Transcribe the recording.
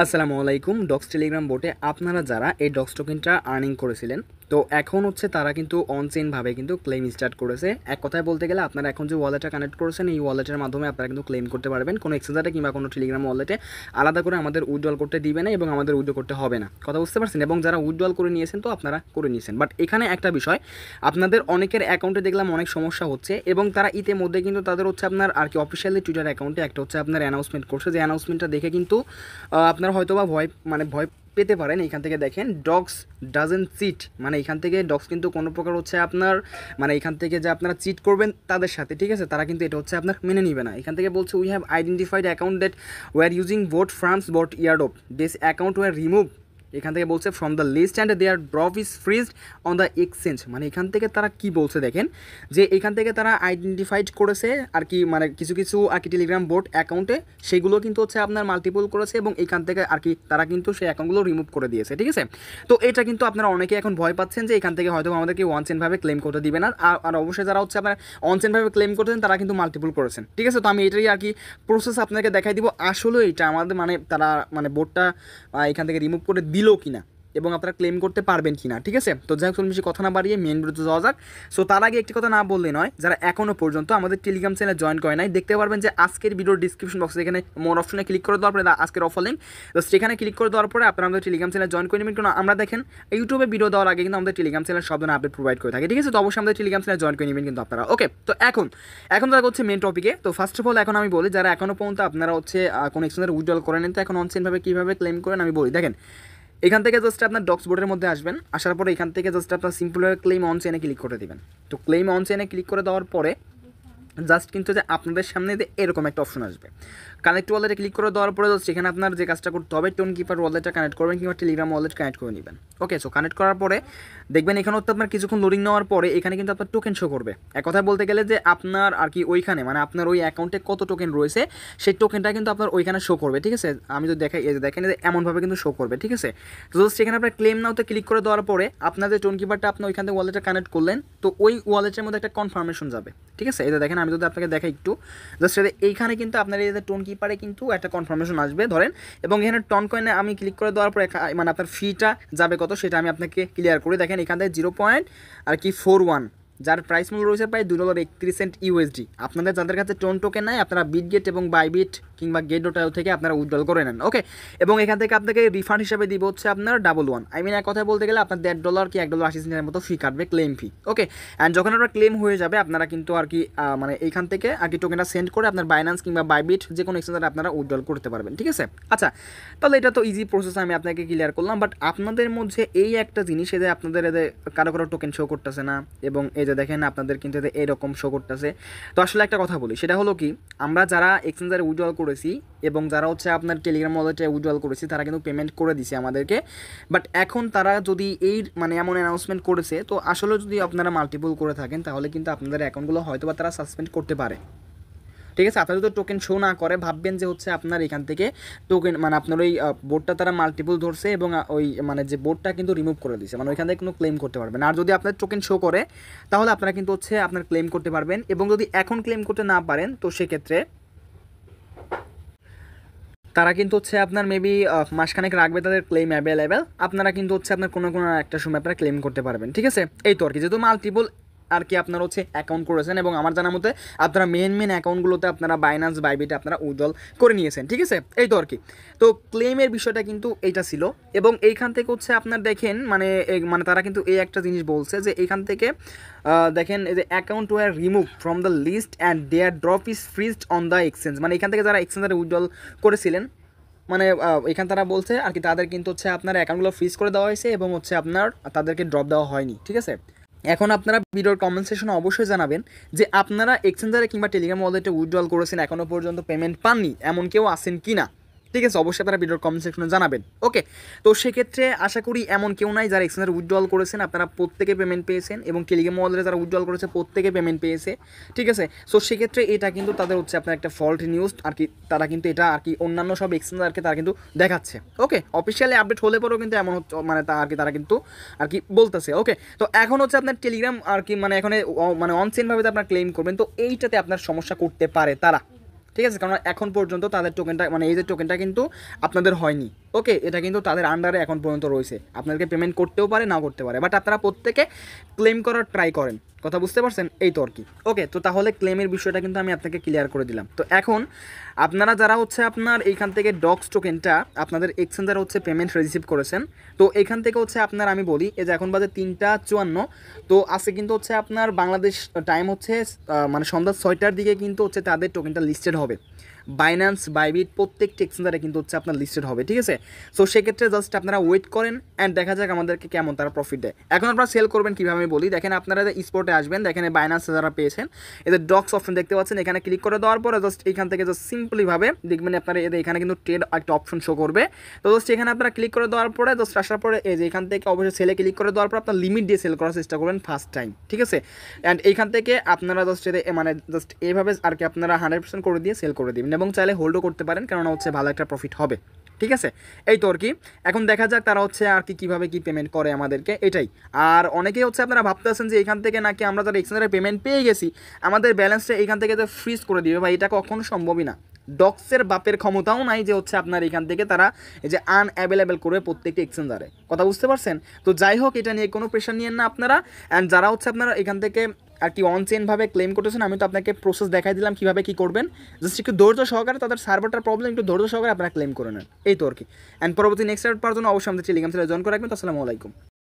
আসসালামু আলাইকুম docs Telegram বোটে আপনারা যারা এই ডক্স টোকেনটা আর্নিং করেছিলেন তো এখন হচ্ছে তারা কিন্তু অনচেনভাবে কিন্তু ক্লেম স্টার্ট করেছে এক কথায় বলতে গেলে আপনারা এখন যে ওয়ালেটটা কানেক্ট করেছেন এই ওয়ালেটের মাধ্যমে আপনারা কিন্তু ক্লেম করতে পারবেন কোনো এক্সেঞ্জারে কিংবা কোনো টেলিগ্রাম ওয়ালেটে আলাদা করে আমাদের উইড্রল করতে দিবে না এবং আমাদের উইড্রো করতে হবে না কথা বুঝতে পারছেন এবং যারা উইড্রল করে নিয়েছেন তো আপনারা করে নিয়েছেন বাট এখানে একটা বিষয় আপনাদের অনেকের অ্যাকাউন্টে দেখলাম অনেক সমস্যা হচ্ছে এবং তারা ইতিমধ্যে কিন্তু তাদের হচ্ছে আপনার আর কি অফিসিয়ালি টুইটার অ্যাকাউন্টে একটা হচ্ছে আপনার অ্যানাউন্সমেন্ট করছে যে অ্যানাউন্সমেন্টটা দেখে কিন্তু আপনার হয়তো বা ভয় মানে ভয় পেতে পারেন এখান থেকে দেখেন ডগস ডাজেন চিট মানে এখান থেকে ডগস কিন্তু কোনো প্রকার হচ্ছে আপনার মানে এখান থেকে যে আপনারা চিট করবেন তাদের সাথে ঠিক আছে তারা কিন্তু এটা হচ্ছে আপনার মেনে নিবে না এখান থেকে বলছে we have identified account that were using bot farms bot airdrop this account were remove এখান থেকে বলছে from the list and their drop is freezed on the exchange মানে এখান থেকে তারা কি বলছে দেখেন যে এখান থেকে তারা আইডেন্টিফাইড করেছে আর কি মানে কিছু কিছু আর কি টেলিগ্রাম বোর্ড অ্যাকাউন্টে সেগুলো কিন্তু হচ্ছে আপনার মাল্টিপল করেছে এবং এখান থেকে আর কি তারা কিন্তু সেই অ্যাকাউন্টগুলো রিমুভ করে দিয়েছে ঠিক আছে তো এটা কিন্তু আপনারা অনেকে এখন ভয় পাচ্ছেন যে এখান থেকে হয়তো আমাদেরকে ওয়ান ক্লেম করতে দিবে না আর অবশ্যই যারা হচ্ছে আপনার ওয়ান ক্লেম করতেন তারা কিন্তু মাল্টিপল করেছেন ঠিক আছে তো আমি এটাই আর কি প্রসেস আপনাকে দেখাই দিব আসলে এটা আমাদের মানে তারা মানে বোর্ডটা এখান থেকে রিমুভ করে দিল দিল কিনা এবং আপনারা ক্লেম করতে পারবেন কি না ঠিক আছে তো যাই হোক বেশি কথা না বাড়িয়ে মেন বিরুদ্ধে যাওয়া যাক সো তার আগে একটি কথা না বললে নয় যারা এখনও পর্যন্ত আমাদের টেলিগ্রাম চ্যানেল জয়েন করে নাই দেখতে পারবেন যে আজকের ভিডিওর ডিসক্রিপশন বক্সে এখানে মোর অপশনে ক্লিক করে দেওয়ার পরে আজকের অফার লিঙ্ক তো সেখানে ক্লিক করে দেওয়ার পরে আপনারা আমাদের টেলিগ্রাম চ্যানেল জয়েন করে নেবেন কারণ আমরা দেখেন ইউটিউবে ভিডিও দেওয়ার আগে কিন্তু আমাদের টেলিগ্রাম চ্যানেল সব ধরনের আপডেট প্রোভাইড করে থাকে ঠিক আছে তো অবশ্যই আমাদের টেলিগ্রাম চ্যানেল জয়েন করে নেবেন কিন্তু আপনারা ওকে তো এখন এখন তারা হচ্ছে মেন টপিকে তো ফার্স্ট অফ অল এখন আমি বলি যারা এখনও পর্যন্ত আপনারা হচ্ছে কোনো এক্সচেঞ্জের উইড্রল করেন তো এখন অনসেনভাবে কীভাবে ক্লেম করেন আমি বলি দেখেন এখান থেকে জাস্ট আপনার ডক্স বোর্ডের মধ্যে আসবেন আসার পরে এখান থেকে জাস্ট আপনার সিম্পল ক্লেম অন চেনে ক্লিক করে দেবেন তো ক্লেম অন চেনে ক্লিক করে দেওয়ার পরে জাস্ট কিন্তু যে আপনাদের সামনে যে এরকম একটা অপশন আসবে কানেক্ট ওয়ালেটে ক্লিক করে দেওয়ার পরে জাস্ট এখানে আপনার যে কাজটা করতে হবে টোন কিপার ওয়ালেটটা কানেক্ট করবেন কিংবা টেলিগ্রাম ওয়ালেট কানেক্ট করে নেবেন ওকে সো কানেক্ট করার পরে দেখবেন এখানে হচ্ছে আপনার কিছুক্ষণ লোডিং নেওয়ার পরে এখানে কিন্তু আপনার টোকেন শো করবে এক কথায় বলতে গেলে যে আপনার আর কি ওইখানে মানে আপনার ওই অ্যাকাউন্টে কত টোকেন রয়েছে সেই টোকেনটা কিন্তু আপনার ওইখানে শো করবে ঠিক আছে আমি যদি দেখাই এই যে দেখেন যে এমনভাবে কিন্তু শো করবে ঠিক আছে তো জাস্ট এখানে আপনার ক্লেম নাওতে ক্লিক করে দেওয়ার পরে আপনার যে টোন কিপারটা আপনি ওইখান থেকে ওয়ালেটটা কানেক্ট করলেন তো ওই ওয়ালেটের মধ্যে একটা কনফার্মেশন যাবে ঠিক আছে এই দেখেন আমি যদি আপনাকে দেখাই একটু জাস্ট এইখানে কিন্তু আপনার এই টোন কিপারে কিন্তু একটা কনফার্মেশন আসবে ধরেন এবং এখানে টন কয়েনে আমি ক্লিক করে দেওয়ার পর মানে আপনার ফিটা যাবে কত সেটা আমি আপনাকে ক্লিয়ার করে দেখেন এখান থেকে জিরো পয়েন্ট আর কি ফোর ওয়ান যার প্রাইস মূল্য রয়েছে প্রায় দু ডলার একত্রিশ সেন্ট ইউএসডি আপনাদের যাদের কাছে টোন টোকেন নাই আপনারা গেট এবং বাইবিট কিংবা গেট ডোটাও থেকে আপনারা উজ্জ্বল করে নেন ওকে এবং এখান থেকে আপনাকে রিফান্ড হিসাবে দিব হচ্ছে আপনার ডাবল ওয়ান আই মিন এক কথা বলতে গেলে আপনার দেড় ডলার কি এক ডলার আশি সেন্টের মতো ফি কাটবে ক্লেম ফি ওকে অ্যান্ড যখন আপনার ক্লেম হয়ে যাবে আপনারা কিন্তু আর কি মানে এখান থেকে আর কি টোকেনটা সেন্ড করে আপনার বাইন্যান্স কিংবা বাইবিট যে কোনো এক্সচেঞ্জারে আপনারা উজ্জ্বল করতে পারবেন ঠিক আছে আচ্ছা তাহলে এটা তো ইজি প্রসেস আমি আপনাকে ক্লিয়ার করলাম বাট আপনাদের মধ্যে এই একটা জিনিস এদের আপনাদের এদের কারো কারো টোকেন শো করতেছে না এবং এদের যে দেখেন আপনাদের কিন্তু এরকম শো করতেছে তো আসলে একটা কথা বলি সেটা হলো কি আমরা যারা এক্সচেঞ্জারে উজ্জ্বল করেছি এবং যারা হচ্ছে আপনার টেলিগ্রাম ওয়ালেটে উজ্জ্বল করেছি তারা কিন্তু পেমেন্ট করে দিছে আমাদেরকে বাট এখন তারা যদি এই মানে এমন অ্যানাউন্সমেন্ট করেছে তো আসলে যদি আপনারা মাল্টিপল করে থাকেন তাহলে কিন্তু আপনাদের অ্যাকাউন্টগুলো হয়তো বা তারা সাসপেন্ড করতে পারে ঠিক আছে আপনারা যদি টোকেন শো না করে ভাববেন যে হচ্ছে আপনার এখান থেকে টোকেন মানে আপনার ওই বোর্ডটা তারা মাল্টিপল ধরছে এবং ওই মানে যে বোর্ডটা কিন্তু রিমুভ করে দিচ্ছে মানে ওইখান থেকে কোনো ক্লেম করতে পারবেন আর যদি আপনার টোকেন শো করে তাহলে আপনারা কিন্তু হচ্ছে আপনার ক্লেম করতে পারবেন এবং যদি এখন ক্লেম করতে না পারেন তো সেক্ষেত্রে তারা কিন্তু হচ্ছে আপনার মেবি মাসখানেক রাখবে তাদের ক্লেম অ্যাভেলেবেল আপনারা কিন্তু হচ্ছে আপনার কোনো কোনো একটা সময় আপনারা ক্লেম করতে পারবেন ঠিক আছে এই তো আর কি যেহেতু মাল্টিপল আর কি আপনার হচ্ছে অ্যাকাউন্ট করেছেন এবং আমার জানা মতে আপনারা মেন মেন অ্যাকাউন্টগুলোতে আপনারা বাইনান্স বাইবিটা আপনারা উজ্জ্বল করে নিয়েছেন ঠিক আছে এই তো আর কি তো ক্লেমের বিষয়টা কিন্তু এইটা ছিল এবং এইখান থেকে হচ্ছে আপনার দেখেন মানে মানে তারা কিন্তু এই একটা জিনিস বলছে যে এইখান থেকে দেখেন যে account were remove from the list and their drop is freezed on the exchange মানে এখান থেকে যারা এক্সচেঞ্জারে উজ্জ্বল করেছিলেন মানে এখান তারা বলছে আর কি তাদের কিন্তু হচ্ছে আপনার অ্যাকাউন্টগুলো ফ্রিজ করে দেওয়া হয়েছে এবং হচ্ছে আপনার তাদেরকে ড্রপ দেওয়া হয়নি ঠিক আছে এখন আপনারা ভিডিওর কমেন্ট সেকশনে অবশ্যই জানাবেন যে আপনারা এক্সচেঞ্জারে কিংবা টেলিগ্রাম ওয়ালেটে উইথড্রল করেছেন এখনও পর্যন্ত পেমেন্ট পাননি এমন কেউ আসেন কি না ঠিক আছে অবশ্যই আপনারা ভিডিওর কমেন্ট সেকশনে জানাবেন ওকে তো সেক্ষেত্রে আশা করি এমন কেউ নাই যারা এক্সচেঞ্জের উইথড্রল করেছেন আপনারা প্রত্যেকে পেমেন্ট পেয়েছেন এবং টেলিগ্রাম ওয়ালেটে যারা উইথড্রল করেছে প্রত্যেকে পেমেন্ট পেয়েছে ঠিক আছে সো সেক্ষেত্রে এটা কিন্তু তাদের হচ্ছে আপনার একটা ফল্ট নিউজ আর কি তারা কিন্তু এটা আর কি অন্যান্য সব এক্সচেঞ্জারকে তারা কিন্তু দেখাচ্ছে ওকে অফিসিয়ালি আপডেট হলে পরেও কিন্তু এমন হচ্ছে মানে তা আর কি তারা কিন্তু আর কি বলতেছে ওকে তো এখন হচ্ছে আপনার টেলিগ্রাম আর কি মানে এখানে মানে অনসেনভাবে আপনার ক্লেম করবেন তো এইটাতে আপনার সমস্যা করতে পারে তারা ঠিক আছে কারণ এখন পর্যন্ত তাদের টোকেনটা মানে এই যে টোকেনটা কিন্তু আপনাদের হয়নি ওকে এটা কিন্তু তাদের আন্ডারে এখন পর্যন্ত রয়েছে আপনাদেরকে পেমেন্ট করতেও পারে নাও করতে পারে বাট আপনারা প্রত্যেকে ক্লেম করার ট্রাই করেন কথা বুঝতে পারছেন এই তো কি ওকে তো তাহলে ক্লেমের বিষয়টা কিন্তু আমি আপনাকে ক্লিয়ার করে দিলাম তো এখন আপনারা যারা হচ্ছে আপনার এইখান থেকে ডক্স টোকেনটা আপনাদের যারা হচ্ছে পেমেন্ট রিসিভ করেছেন তো এখান থেকে হচ্ছে আপনার আমি বলি এই যে এখন বাজে তিনটা চুয়ান্ন তো আছে কিন্তু হচ্ছে আপনার বাংলাদেশ টাইম হচ্ছে মানে সন্ধ্যা ছয়টার দিকে কিন্তু হচ্ছে তাদের টোকেনটা লিস্টেড হবে বাইন্যান্স বাইবিট প্রত্যেকটি এক্সচেঞ্জারে কিন্তু হচ্ছে আপনার লিস্টেড হবে ঠিক আছে সো সেক্ষেত্রে জাস্ট আপনারা ওয়েট করেন অ্যান্ড দেখা যাক আমাদেরকে কেমন তারা প্রফিট দেয় এখন আপনারা সেল করবেন কীভাবে আমি বলি দেখেন আপনারা স্পোর্টে আসবেন দেখেন বাইন্যান্সে যারা পেয়েছেন এদের ডক্স অপশন দেখতে পাচ্ছেন এখানে ক্লিক করে দেওয়ার পরে জাস্ট এখান থেকে জাস্ট সিম্পলিভাবে দেখবেন আপনারা এদের এখানে কিন্তু ট্রেড একটা অপশন শো করবে তো জাস্ট এখানে আপনারা ক্লিক করে দেওয়ার পরে জাস্ট আসার পরে এই যে এখান থেকে অবশ্যই সেলে ক্লিক করে দেওয়ার পর আপনার লিমিট দিয়ে সেল করার চেষ্টা করবেন ফার্স্ট টাইম ঠিক আছে অ্যান্ড এইখান থেকে আপনারা জাস্ট এদের মানে জাস্ট এভাবে আর কি আপনারা হান্ড্রেড পার্সেন্ট করে দিয়ে সেল করে দেবেন এবং চাইলে হোল্ডও করতে পারেন কেননা হচ্ছে ভালো একটা প্রফিট হবে ঠিক আছে এই তো আর কি এখন দেখা যাক তারা হচ্ছে আর কি কীভাবে কি পেমেন্ট করে আমাদেরকে এটাই আর অনেকেই হচ্ছে আপনারা ভাবতেছেন যে এখান থেকে নাকি আমরা যারা এক্সচেঞ্জের পেমেন্ট পেয়ে গেছি আমাদের ব্যালেন্সটা এখান থেকে তো ফ্রিজ করে দিবে বা এটা কখনো সম্ভবই না ডক্সের বাপের ক্ষমতাও নাই যে হচ্ছে আপনার এখান থেকে তারা এই যে আনঅ্যাভেলেবেল করবে প্রত্যেকটি এক্সচেঞ্জারে কথা বুঝতে পারছেন তো যাই হোক এটা নিয়ে কোনো প্রেশার নিয়েন না আপনারা অ্যান্ড যারা হচ্ছে আপনারা এখান থেকে আর কি অনচেনভাবে ক্লেম করতেছেন আমি তো আপনাকে প্রসেস দেখাই দিলাম কীভাবে কী করবেন জাস্ট একটু ধৈর্য সহকারে তাদের সার্ভারটার প্রবলেম একটু ধৈর্য সহকারে আপনারা ক্লেম করে নেন এই তো আর কি অ্যান্ড পরবর্তী নেক্সট পাওয়ার জন্য অবশ্যই আমাদের টেলিগ্রাম চ্যানেল জয়েন করে রাখবেন তো আসসালামু আলাইকুম